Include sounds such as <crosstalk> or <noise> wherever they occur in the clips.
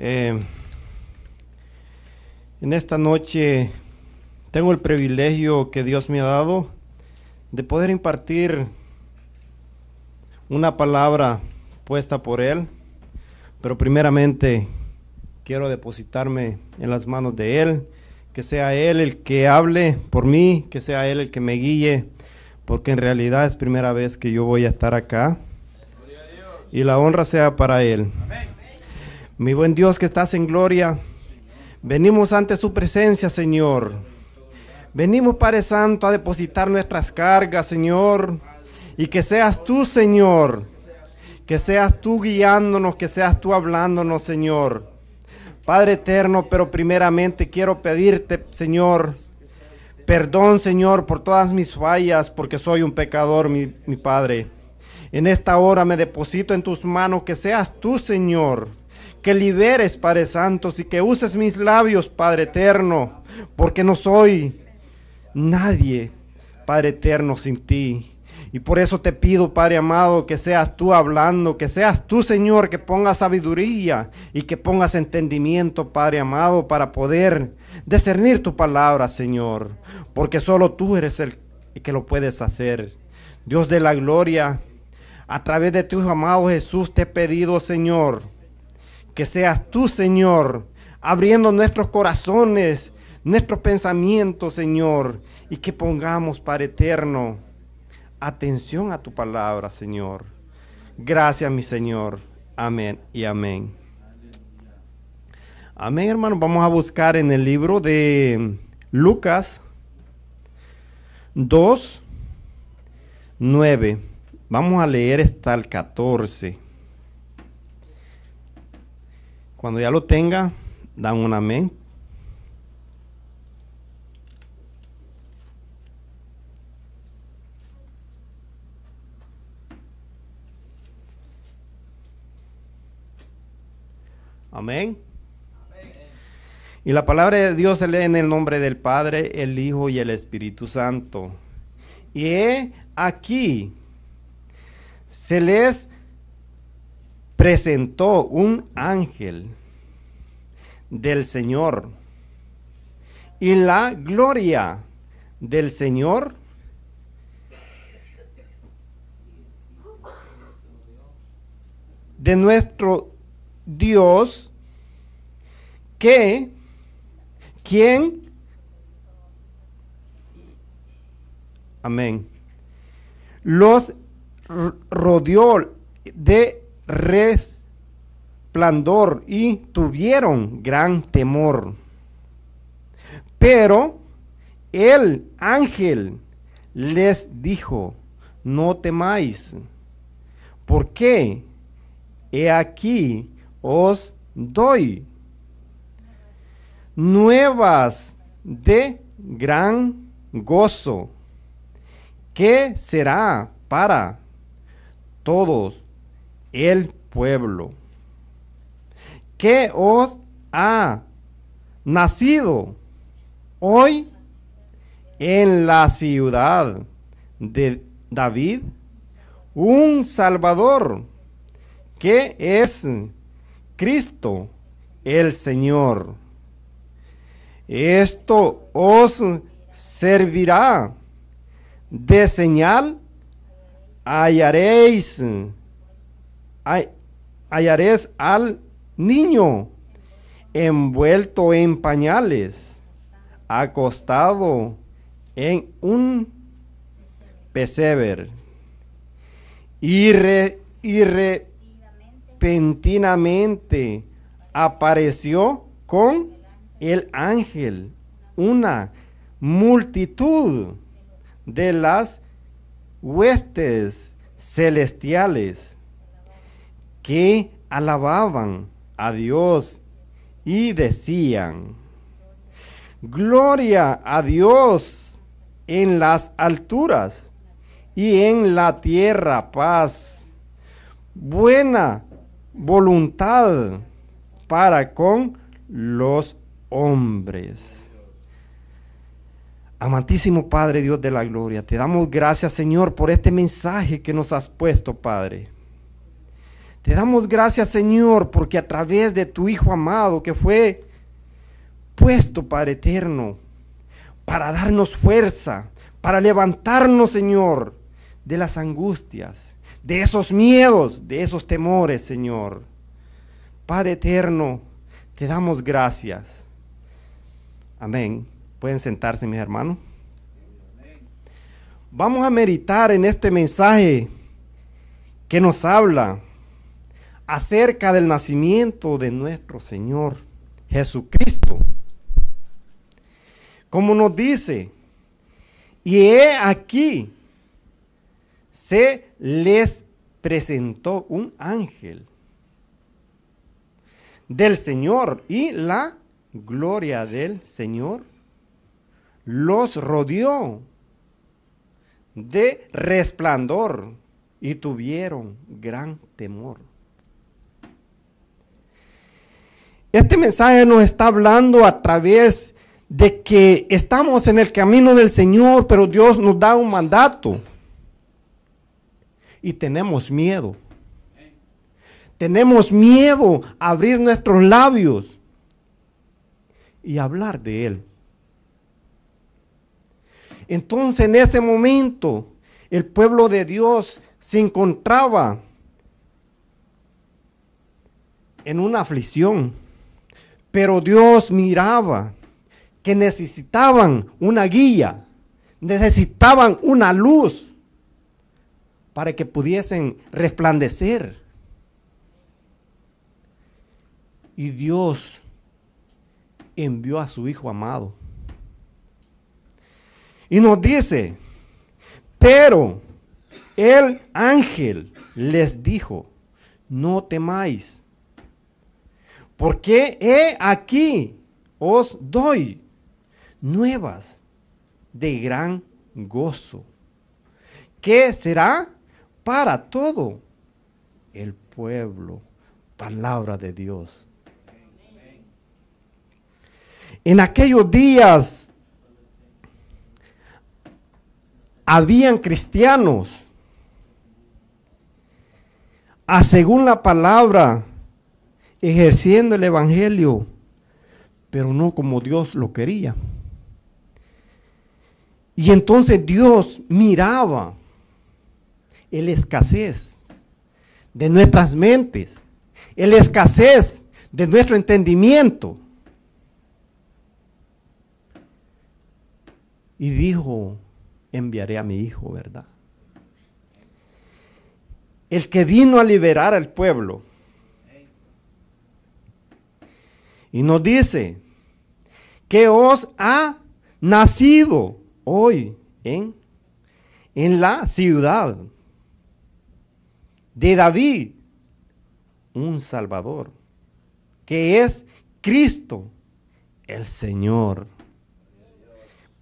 Eh, en esta noche tengo el privilegio que Dios me ha dado de poder impartir una palabra puesta por Él, pero primeramente quiero depositarme en las manos de Él, que sea Él el que hable por mí, que sea Él el que me guíe, porque en realidad es primera vez que yo voy a estar acá y la honra sea para Él. Amén. Mi buen Dios que estás en gloria, venimos ante su presencia, Señor. Venimos, Padre Santo, a depositar nuestras cargas, Señor. Y que seas tú, Señor. Que seas tú guiándonos, que seas tú hablándonos, Señor. Padre eterno, pero primeramente quiero pedirte, Señor, perdón, Señor, por todas mis fallas, porque soy un pecador, mi, mi Padre. En esta hora me deposito en tus manos, que seas tú, Señor, que liberes, Padre Santo, y que uses mis labios, Padre Eterno, porque no soy nadie, Padre Eterno, sin ti. Y por eso te pido, Padre amado, que seas tú hablando, que seas tú, Señor, que pongas sabiduría y que pongas entendimiento, Padre amado, para poder discernir tu palabra, Señor. Porque solo tú eres el que lo puedes hacer. Dios de la gloria, a través de tu amado Jesús te he pedido, Señor, que seas tú, Señor, abriendo nuestros corazones, nuestros pensamientos, Señor, y que pongamos, para eterno, atención a tu palabra, Señor. Gracias, mi Señor. Amén y amén. Amén, hermano Vamos a buscar en el libro de Lucas 2, 9. Vamos a leer hasta el 14. Cuando ya lo tenga, dan un amén. Amén. Y la palabra de Dios se lee en el nombre del Padre, el Hijo y el Espíritu Santo. Y aquí se les presentó un ángel del Señor y la gloria del Señor de nuestro Dios que quien amén los rodeó de resplandor y tuvieron gran temor. Pero el ángel les dijo, no temáis, porque he aquí os doy nuevas de gran gozo, que será para todos el pueblo que os ha nacido hoy en la ciudad de David un Salvador que es Cristo el Señor. Esto os servirá de señal. Hallaréis hallaré al niño envuelto en pañales, acostado en un pesebre. y repentinamente apareció con el ángel una multitud de las huestes celestiales que alababan a Dios y decían, Gloria a Dios en las alturas y en la tierra paz, buena voluntad para con los hombres. Amantísimo Padre Dios de la Gloria, te damos gracias Señor por este mensaje que nos has puesto, Padre. Te damos gracias, Señor, porque a través de tu Hijo amado que fue puesto, Padre eterno, para darnos fuerza, para levantarnos, Señor, de las angustias, de esos miedos, de esos temores, Señor. Padre eterno, te damos gracias. Amén. Pueden sentarse, mis hermanos. Vamos a meditar en este mensaje que nos habla acerca del nacimiento de nuestro Señor Jesucristo. Como nos dice, y he aquí, se les presentó un ángel del Señor y la gloria del Señor los rodeó de resplandor y tuvieron gran temor. Este mensaje nos está hablando a través de que estamos en el camino del Señor, pero Dios nos da un mandato. Y tenemos miedo. Tenemos miedo a abrir nuestros labios y hablar de Él. Entonces en ese momento el pueblo de Dios se encontraba en una aflicción pero Dios miraba que necesitaban una guía, necesitaban una luz para que pudiesen resplandecer. Y Dios envió a su Hijo amado. Y nos dice, pero el ángel les dijo, no temáis porque he aquí os doy nuevas de gran gozo, que será para todo el pueblo. Palabra de Dios. En aquellos días habían cristianos, a según la palabra ejerciendo el Evangelio, pero no como Dios lo quería. Y entonces Dios miraba el escasez de nuestras mentes, el escasez de nuestro entendimiento. Y dijo, enviaré a mi hijo, ¿verdad? El que vino a liberar al pueblo Y nos dice que os ha nacido hoy en, la ciudad de David un Salvador, que es Cristo el Señor.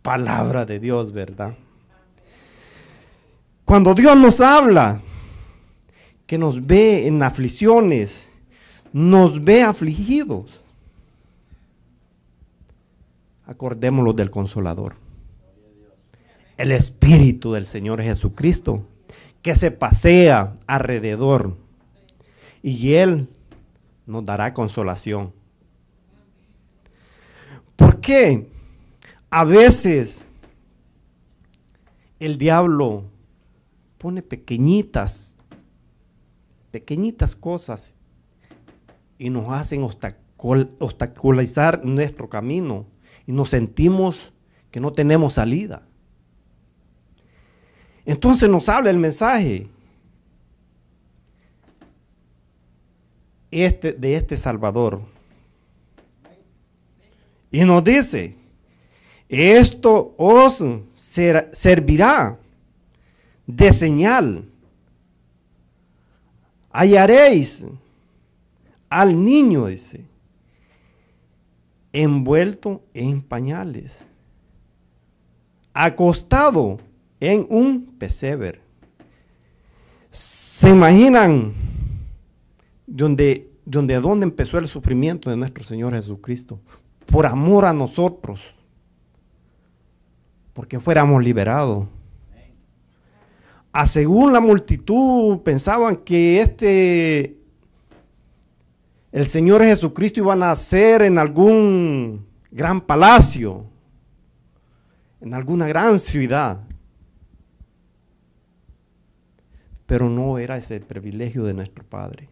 Palabra de Dios, ¿verdad? Cuando Dios nos habla, que nos ve en aflicciones, nos ve afligidos acordémoslo del Consolador. El Espíritu del Señor Jesucristo, que se pasea alrededor. Y Él nos dará consolación. ¿Por qué? A veces el diablo pone pequeñitas, pequeñitas cosas y nos hacen obstaculizar nuestro camino y nos sentimos que no tenemos salida. Entonces nos habla el mensaje este, de este Salvador. Y nos dice, esto os servirá de señal. Hallaréis al niño, dice envuelto en pañales, acostado en un pesebre. ¿Se imaginan donde, donde dónde empezó el sufrimiento de nuestro Señor Jesucristo? Por amor a nosotros, porque fuéramos liberados. A según la multitud pensaban que este el Señor Jesucristo iba a nacer en algún gran palacio, en alguna gran ciudad. Pero no era ese el privilegio de nuestro Padre.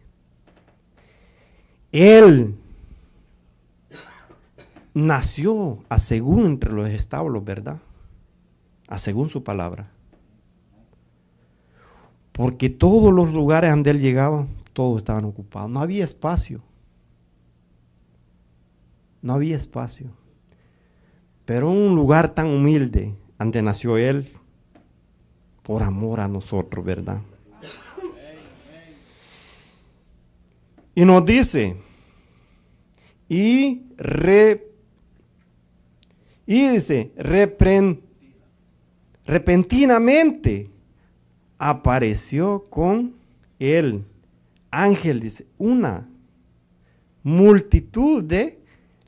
Él nació a según entre los establos, ¿verdad? A según su palabra. Porque todos los lugares donde él llegaba, todos estaban ocupados. No había espacio. No había espacio. Pero un lugar tan humilde, donde nació Él, por amor a nosotros, ¿verdad? Y nos dice, y, re, y dice, repren, repentinamente apareció con él, ángel, dice, una multitud de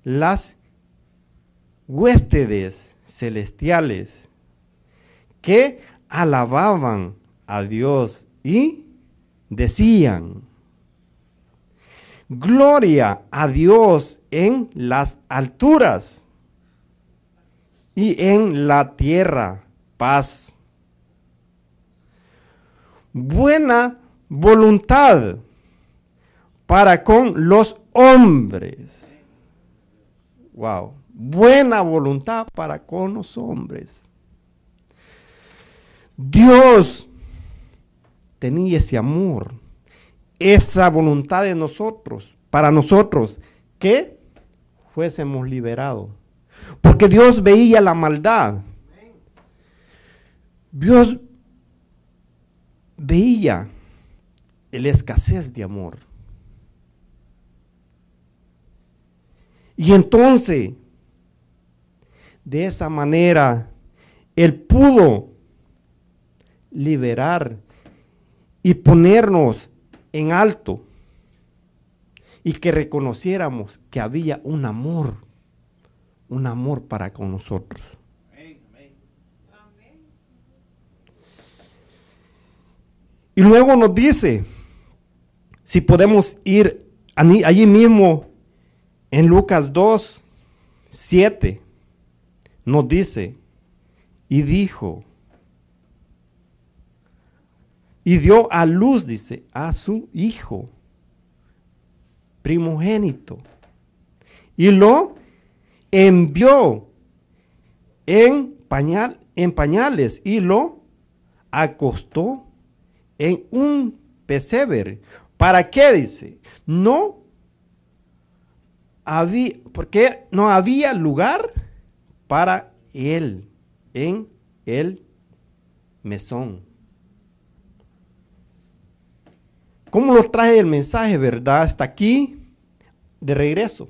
las huéspedes celestiales que alababan a Dios y decían, gloria a Dios en las alturas y en la tierra paz. Buena voluntad para con los hombres Wow. Buena voluntad para con los hombres. Dios tenía ese amor, esa voluntad de nosotros, para nosotros, que fuésemos liberados. Porque Dios veía la maldad. Dios veía la escasez de amor. Y entonces, de esa manera, Él pudo liberar y ponernos en alto y que reconociéramos que había un amor, un amor para con nosotros. Y luego nos dice, si podemos ir allí mismo en Lucas 2, 7 nos dice, y dijo, y dio a luz, dice, a su hijo primogénito, y lo envió en, pañal, en pañales y lo acostó en un pesebre. ¿Para qué dice? No había, porque no había lugar para él en el mesón. ¿Cómo los trae el mensaje, verdad? Hasta aquí, de regreso.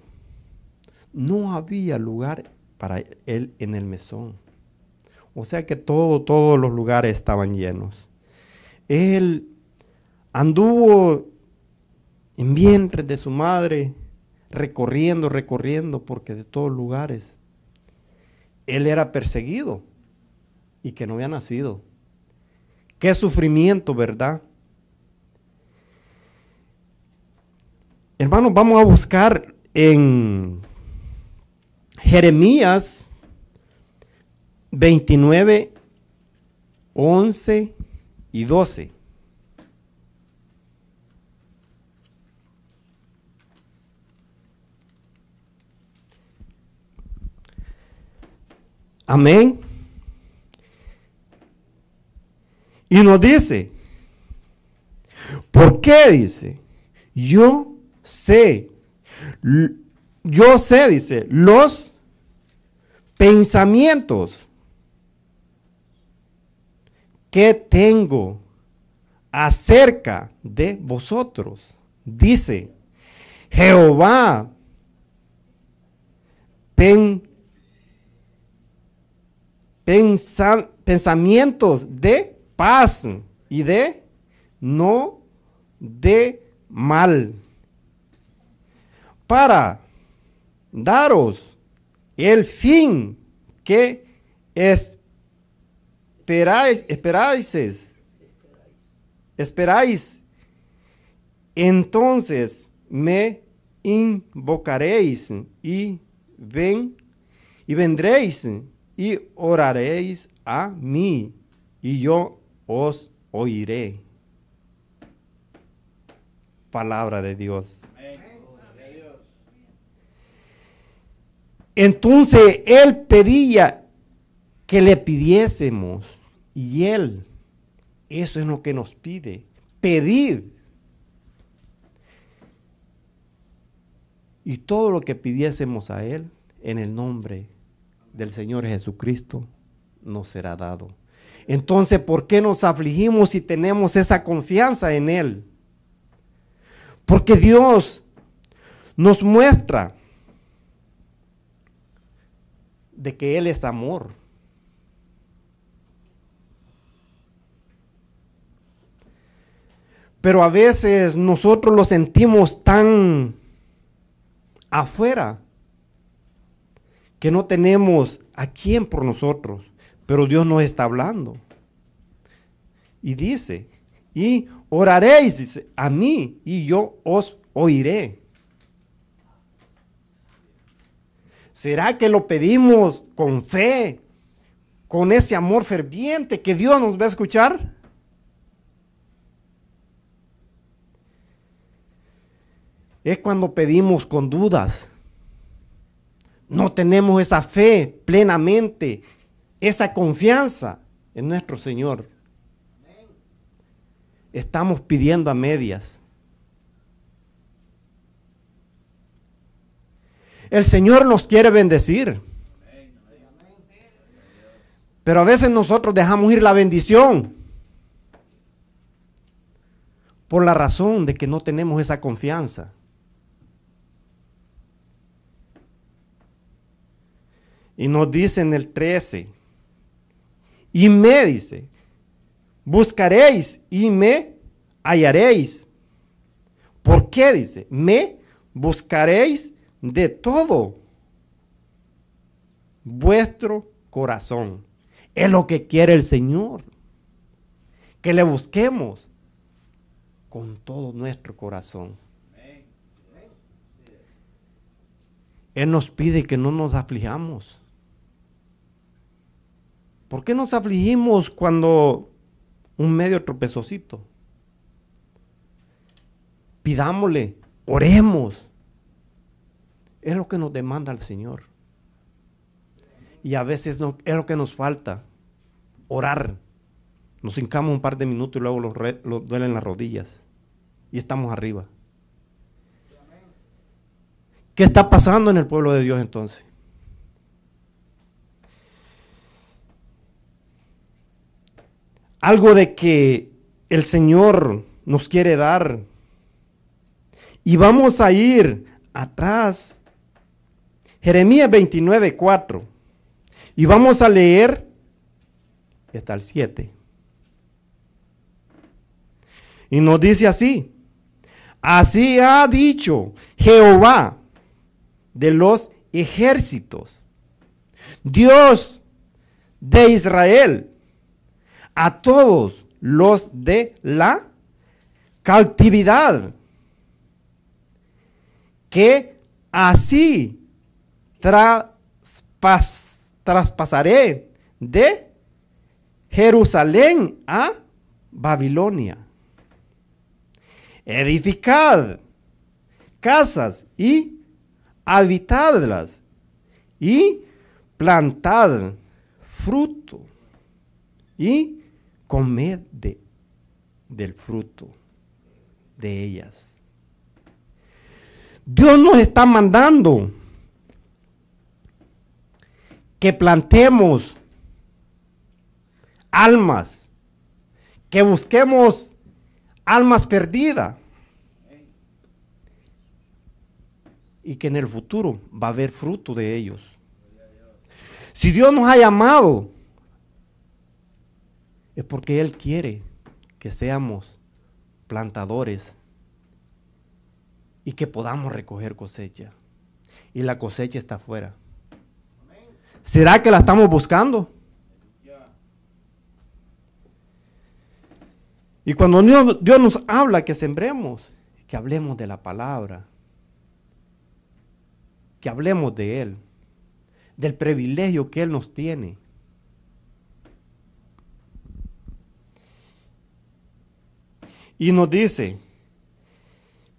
No había lugar para él en el mesón. O sea que todo, todos los lugares estaban llenos. Él anduvo en vientre de su madre recorriendo, recorriendo, porque de todos lugares. Él era perseguido y que no había nacido. Qué sufrimiento, ¿verdad? Hermanos, vamos a buscar en Jeremías 29, 11 y 12. Amén. Y nos dice, ¿por qué dice? Yo sé, yo sé, dice, los pensamientos que tengo acerca de vosotros. Dice, Jehová pensamientos de paz y de no de mal, para daros el fin que esperáis, esperáis, esperáis. Entonces me invocaréis y ven y vendréis y oraréis a mí, y yo os oiré. Palabra de Dios. Entonces él pedía que le pidiésemos, y él, eso es lo que nos pide, pedir. Y todo lo que pidiésemos a él en el nombre de del Señor Jesucristo nos será dado. Entonces, ¿por qué nos afligimos si tenemos esa confianza en Él? Porque Dios nos muestra de que Él es amor. Pero a veces nosotros lo sentimos tan afuera que no tenemos a quién por nosotros, pero Dios nos está hablando. Y dice, y oraréis, a mí y yo os oiré. ¿Será que lo pedimos con fe, con ese amor ferviente que Dios nos va a escuchar? Es cuando pedimos con dudas no tenemos esa fe plenamente, esa confianza en nuestro Señor. Estamos pidiendo a medias. El Señor nos quiere bendecir. Pero a veces nosotros dejamos ir la bendición por la razón de que no tenemos esa confianza. Y nos dice en el 13, y me dice, buscaréis y me hallaréis. ¿Por qué dice? Me buscaréis de todo vuestro corazón. Es lo que quiere el Señor. Que le busquemos con todo nuestro corazón. Él nos pide que no nos aflijamos. ¿Por qué nos afligimos cuando un medio tropezocito? Pidámosle, oremos. Es lo que nos demanda el Señor. Y a veces no, es lo que nos falta, orar. Nos hincamos un par de minutos y luego nos los duelen las rodillas. Y estamos arriba. ¿Qué está pasando en el pueblo de Dios entonces? algo de que el Señor nos quiere dar. Y vamos a ir atrás. Jeremías 29, 4. Y vamos a leer hasta el 7. Y nos dice así. Así ha dicho Jehová de los ejércitos, Dios de Israel a todos los de la cautividad, que así traspasaré de Jerusalén a Babilonia. Edificad casas y habitadlas y plantad fruto y comed de, del fruto de ellas. Dios nos está mandando que plantemos almas, que busquemos almas perdidas y que en el futuro va a haber fruto de ellos. Si Dios nos ha llamado es porque Él quiere que seamos plantadores y que podamos recoger cosecha. Y la cosecha está afuera. ¿Será que la estamos buscando? Y cuando Dios, Dios, nos habla que sembremos, que hablemos de la palabra, que hablemos de Él, del privilegio que Él nos tiene, y nos dice,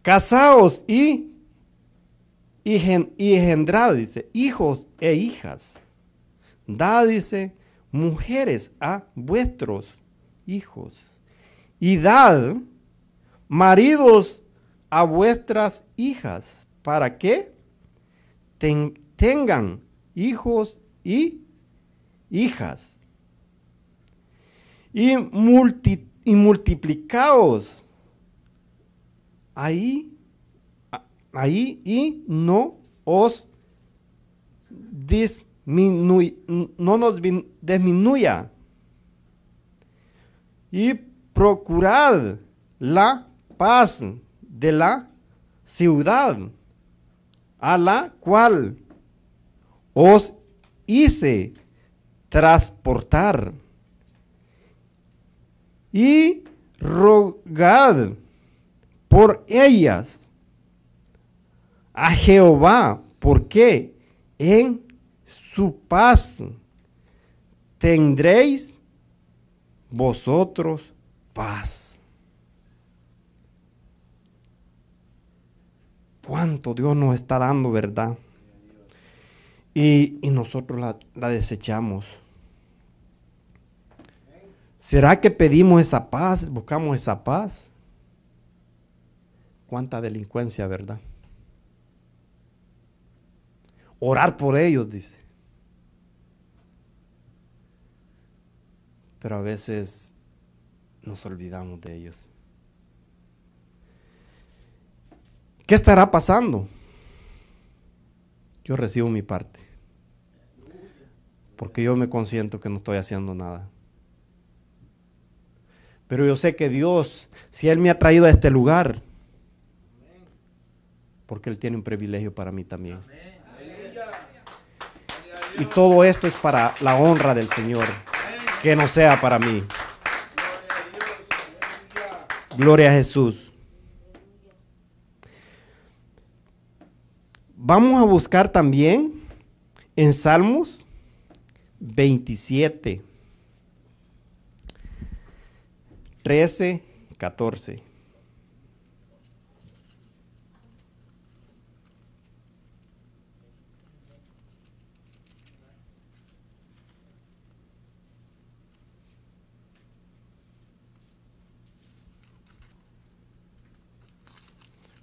casaos y, y, dice, hijos e hijas. Da, dice, mujeres a vuestros hijos. Y dad maridos a vuestras hijas. ¿Para que tengan hijos y hijas. Y multitud y multiplicaos. Ahí, ahí y no os disminuya, no nos disminuya. Y procurad la paz de la ciudad a la cual os hice transportar y rogad por ellas a Jehová, porque en su paz tendréis vosotros paz. Cuánto Dios nos está dando, ¿verdad? Y, nosotros la, la desechamos. ¿Será que pedimos esa paz, buscamos esa paz? Cuánta delincuencia, ¿verdad? Orar por ellos, dice. Pero a veces nos olvidamos de ellos. ¿Qué estará pasando? Yo recibo mi parte. Porque yo me consiento que no estoy haciendo nada. Pero yo sé que Dios, si Él me ha traído a este lugar, porque Él tiene un privilegio para mí también. Y todo esto es para la honra del Señor, que no sea para mí. Gloria a Jesús. Vamos a buscar también en Salmos 27. 13, 14.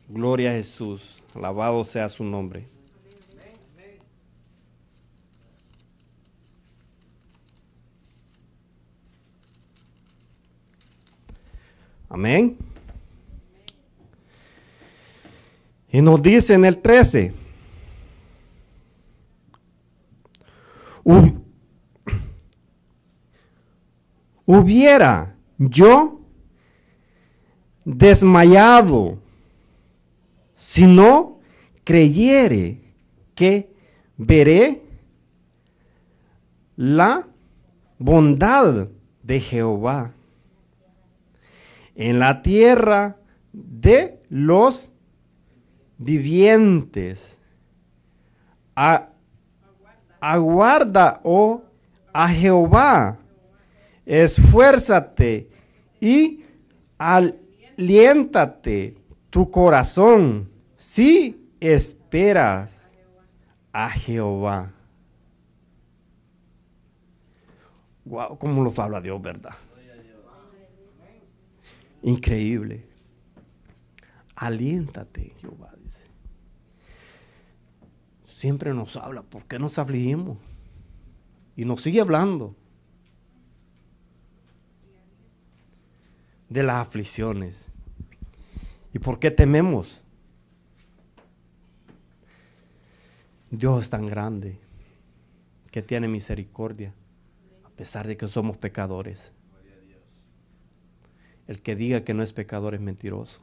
Gloria a Jesús, alabado sea su nombre. Amén. Y nos dice en el 13, hubiera yo desmayado si no creyere que veré la bondad de Jehová en la tierra de los vivientes. aguarda, oh, a Jehová. Esfuérzate y aliéntate tu corazón si esperas a Jehová. Wow, cómo los habla Dios, ¿verdad? increíble. Aliéntate, Jehová Siempre nos habla, ¿por qué nos afligimos? Y nos sigue hablando de las aflicciones. ¿Y por qué tememos? Dios es tan grande que tiene misericordia, a pesar de que somos pecadores. El que diga que no es pecador es mentiroso.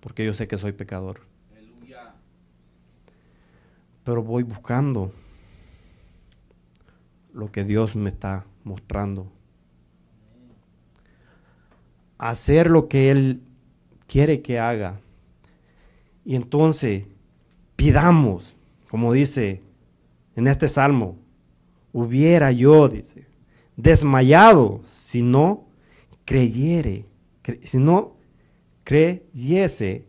Porque yo sé que soy pecador. Pero voy buscando lo que Dios me está mostrando. Hacer lo que Él quiere que haga. Y entonces pidamos, como dice en este salmo, hubiera yo, dice, desmayado si no creyere, si no creyese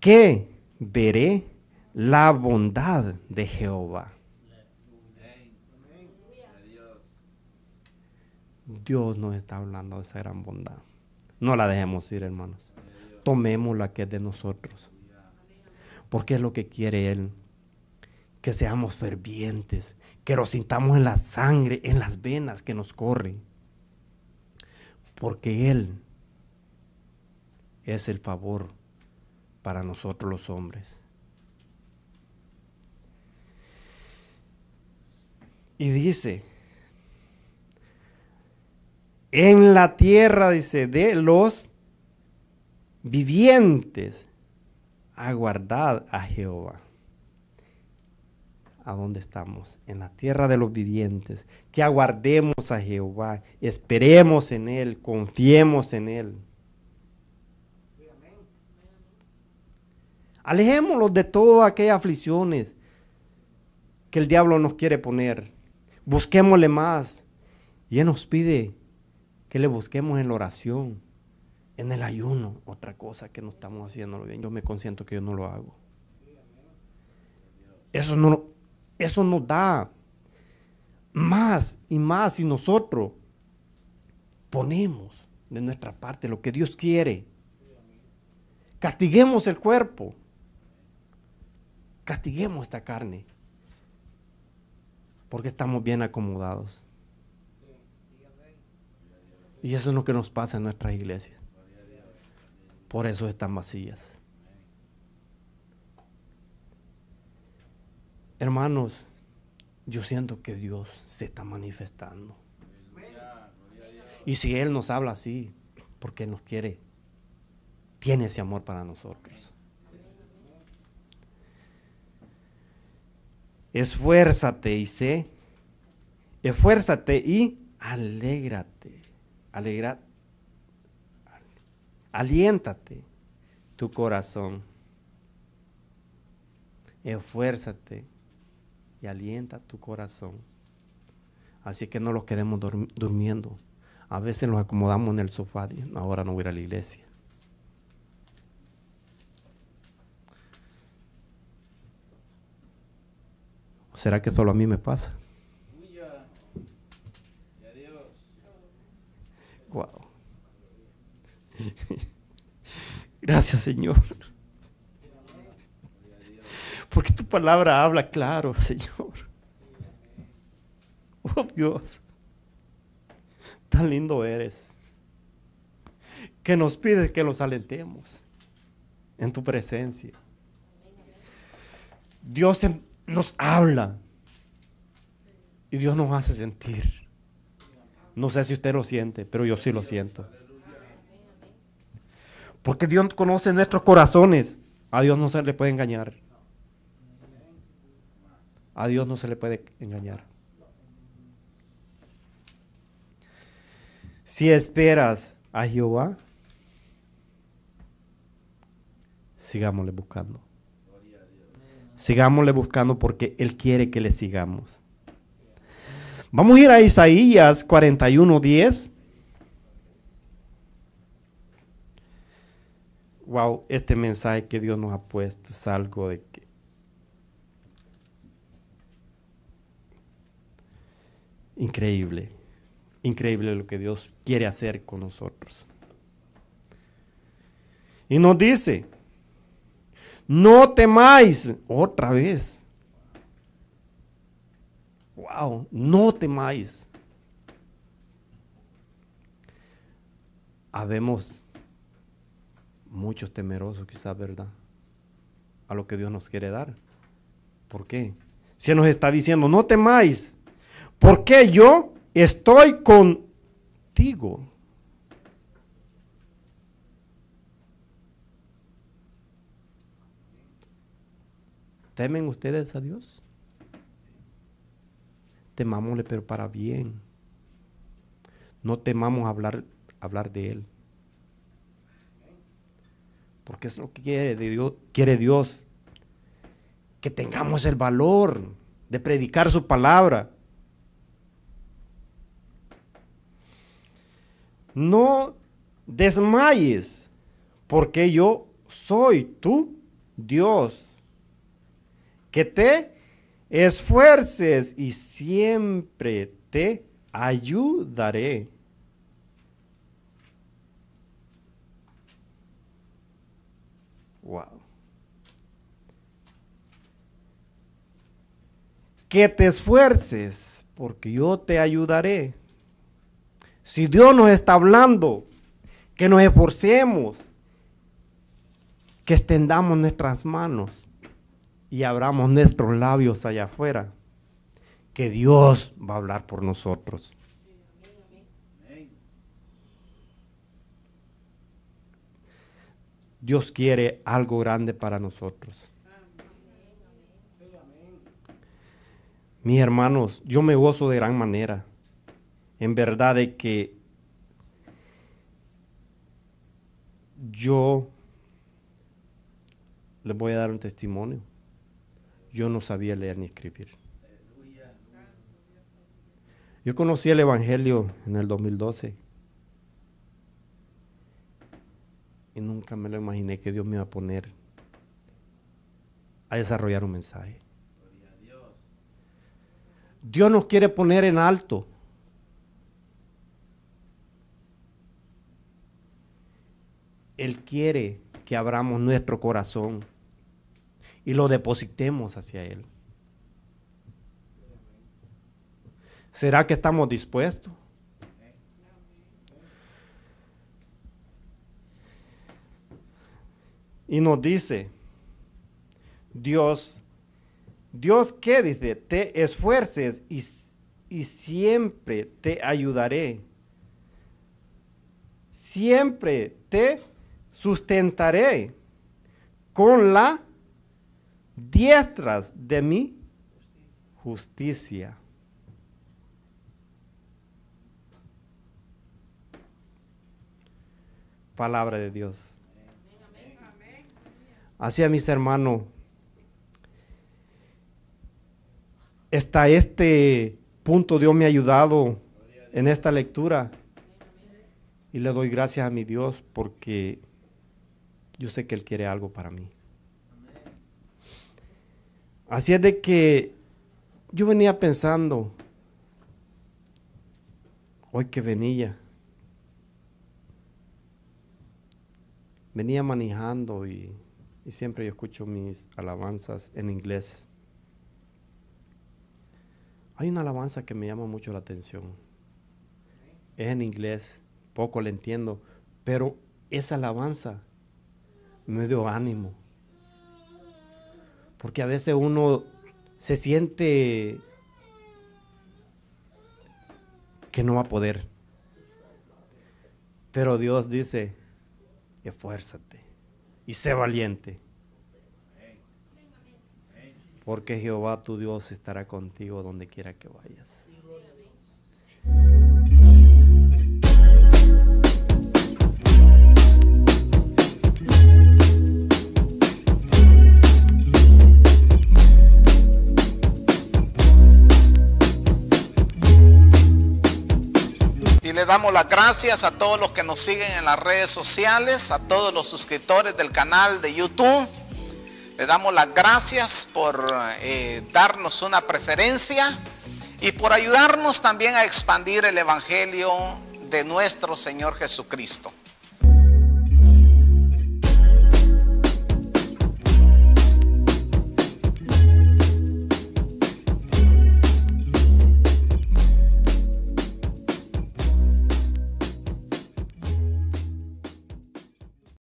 que veré la bondad de Jehová. Dios nos está hablando de esa gran bondad. No la dejemos ir, hermanos. Tomemos la que es de nosotros. Porque es lo que quiere Él que seamos fervientes, que lo sintamos en la sangre, en las venas que nos corren. Porque Él es el favor para nosotros los hombres. Y dice, en la tierra, dice, de los vivientes, aguardad a Jehová a dónde estamos, en la tierra de los vivientes, que aguardemos a Jehová, esperemos en Él, confiemos en Él. Alejémoslos de todas aquellas aflicciones que el diablo nos quiere poner. Busquémosle más. Y Él nos pide que le busquemos en la oración, en el ayuno. Otra cosa que no estamos haciéndolo bien. Yo me consiento que yo no lo hago. Eso no, eso nos da más y más si nosotros ponemos de nuestra parte lo que Dios quiere. Castiguemos el cuerpo. Castiguemos esta carne. Porque estamos bien acomodados. Y eso es lo que nos pasa en nuestras iglesias. Por eso están vacías. Hermanos, yo siento que Dios se está manifestando. Y si Él nos habla así, porque nos quiere, tiene ese amor para nosotros. Esfuérzate y sé, esfuérzate y alégrate, aliéntate tu corazón, esfuérzate alienta tu corazón. Así que no los quedemos durmiendo. A veces los acomodamos en el sofá, ahora no voy a ir a la iglesia. será que solo a mí me pasa? <laughs> Gracias, Señor. Porque tu palabra habla claro, <laughs> Señor. Oh Dios, tan lindo eres. Que nos pides que los alentemos en tu presencia. Dios em, nos habla y Dios nos hace sentir. No sé si usted lo siente, pero yo sí lo siento. Porque Dios conoce nuestros corazones. A Dios no se le puede engañar. A Dios no se le puede engañar. Si esperas a Jehová, sigámosle buscando. Sigámosle buscando porque Él quiere que le sigamos. Vamos a ir a Isaías 41, 10. Wow, este mensaje que Dios nos ha puesto es algo de que Increíble, increíble lo que Dios quiere hacer con nosotros. Y nos dice, no temáis otra vez. Wow, no temáis. Habemos muchos temerosos quizás, ¿verdad? A lo que Dios nos quiere dar. ¿Por qué? Si nos está diciendo, no temáis, porque yo estoy contigo. ¿Temen ustedes a Dios? Temámosle, pero para bien. No temamos hablar, hablar de Él. Porque es lo que quiere, Dios, quiere Dios. Que tengamos el valor de predicar su palabra. no desmayes, porque yo soy tu Dios. Que te esfuerces y siempre te ayudaré. Wow. Que te esfuerces, porque yo te ayudaré. Si Dios nos está hablando, que nos esforcemos, que extendamos nuestras manos y abramos nuestros labios allá afuera, que Dios va a hablar por nosotros. Dios quiere algo grande para nosotros. Mis hermanos, yo me gozo de gran manera en verdad de que yo les voy a dar un testimonio. Yo no sabía leer ni escribir. Yo conocí el Evangelio en el 2012 y nunca me lo imaginé que Dios me iba a poner a desarrollar un mensaje. Dios nos quiere poner en alto. Él quiere que abramos nuestro corazón y lo depositemos hacia Él. ¿Será que estamos dispuestos? Y nos dice, Dios, Dios qué dice, te esfuerces y, siempre te ayudaré. Siempre te ayudaré sustentaré con la diestras de mi justicia. Palabra de Dios. Así a mis hermanos, hasta este punto Dios me ha ayudado en esta lectura y le doy gracias a mi Dios porque yo sé que Él quiere algo para mí. Así es de que yo venía pensando, hoy que venía, venía manejando y, siempre yo escucho mis alabanzas en inglés. Hay una alabanza que me llama mucho la atención. Es en inglés, poco la entiendo, pero esa alabanza me dio ánimo. Porque a veces uno se siente que no va a poder. Pero Dios dice, esfuérzate y sé valiente. Porque Jehová tu Dios estará contigo donde quiera que vayas. Damos las gracias a todos los que nos siguen en las redes sociales, a todos los suscriptores del canal de YouTube. Le damos las gracias por eh, darnos una preferencia y por ayudarnos también a expandir el Evangelio de nuestro Señor Jesucristo.